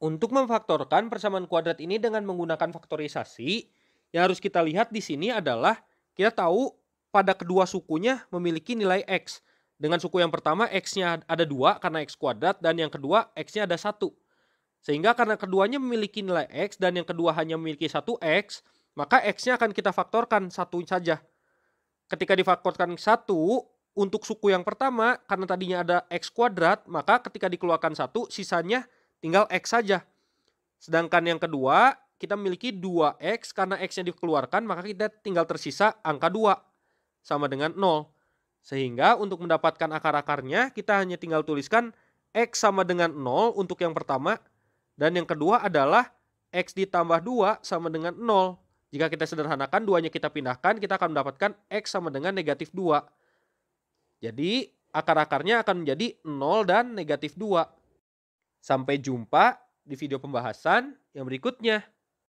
Untuk memfaktorkan persamaan kuadrat ini dengan menggunakan faktorisasi, yang harus kita lihat di sini adalah kita tahu pada kedua sukunya memiliki nilai x. Dengan suku yang pertama x-nya ada dua karena x kuadrat dan yang kedua x-nya ada satu. Sehingga karena keduanya memiliki nilai x dan yang kedua hanya memiliki satu x, maka x-nya akan kita faktorkan satu saja. Ketika difaktorkan satu, untuk suku yang pertama karena tadinya ada x kuadrat, maka ketika dikeluarkan satu, sisanya tinggal X saja. Sedangkan yang kedua, kita memiliki 2X, karena x yang dikeluarkan, maka kita tinggal tersisa angka 2, sama dengan 0. Sehingga untuk mendapatkan akar-akarnya, kita hanya tinggal tuliskan X sama dengan 0 untuk yang pertama, dan yang kedua adalah X ditambah 2 sama dengan 0. Jika kita sederhanakan, duanya kita pindahkan, kita akan mendapatkan X sama dengan negatif 2. Jadi, akar-akarnya akan menjadi 0 dan negatif 2. Sampai jumpa di video pembahasan yang berikutnya.